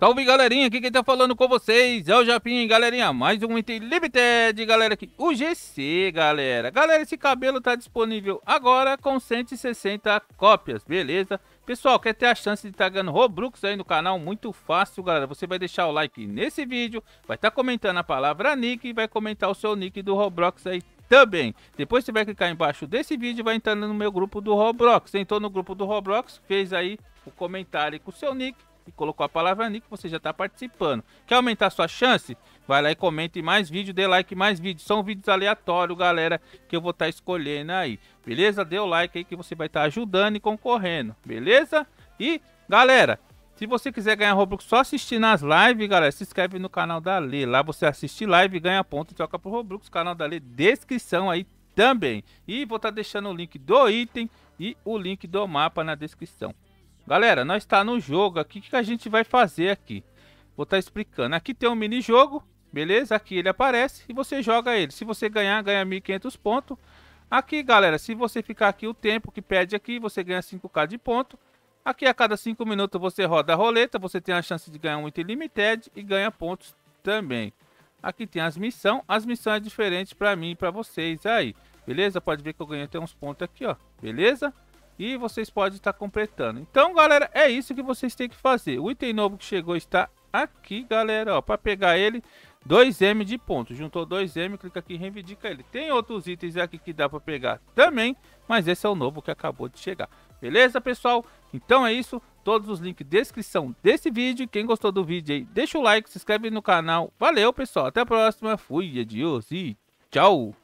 Salve galerinha, aqui quem tá falando com vocês é o Japim, galerinha, mais um item Limited, galera, aqui, o GC, galera. Galera, esse cabelo tá disponível agora com 160 cópias, beleza? Pessoal, quer ter a chance de estar tá ganhando Roblox aí no canal? Muito fácil, galera. Você vai deixar o like nesse vídeo, vai estar tá comentando a palavra nick e vai comentar o seu nick do Roblox aí também. Depois você vai clicar embaixo desse vídeo e vai entrando no meu grupo do Roblox. Entrou no grupo do Roblox, fez aí o comentário com o seu nick e colocou a palavra Nico, você já está participando. Quer aumentar sua chance? Vai lá e comente mais vídeo, dê like mais vídeo. São vídeos aleatórios, galera, que eu vou estar tá escolhendo aí. Beleza? Dê o like aí que você vai estar tá ajudando e concorrendo. Beleza? E, galera, se você quiser ganhar Robux só assistindo as lives, galera, se inscreve no canal da Lê. Lá você assiste live, ganha ponto e troca pro Robux. Canal da Lê, descrição aí também. E vou estar tá deixando o link do item e o link do mapa na descrição. Galera, nós está no jogo aqui. O que, a gente vai fazer aqui? Vou estar tá explicando. Aqui tem um mini jogo, beleza? Aqui ele aparece e você joga ele. Se você ganhar, ganha 1.500 pontos. Aqui, galera, se você ficar aqui o tempo que pede aqui, você ganha 5k de ponto. Aqui a cada 5 minutos você roda a roleta, você tem a chance de ganhar um item limited e ganha pontos também. Aqui tem as missões, as missões é diferentes para mim e para vocês aí, beleza? Pode ver que eu ganhei até uns pontos aqui, ó, beleza? E vocês podem estar completando. Então, galera, é isso que vocês têm que fazer. O item novo que chegou está aqui, galera. Ó, para pegar ele, 2M de ponto. Juntou 2M, clica aqui e reivindica ele. Tem outros itens aqui que dá para pegar também, mas esse é o novo que acabou de chegar. Beleza, pessoal? Então é isso. Todos os links descrição desse vídeo. Quem gostou do vídeo aí, deixa o like, se inscreve no canal. Valeu, pessoal. Até a próxima. Fui, adiós e tchau.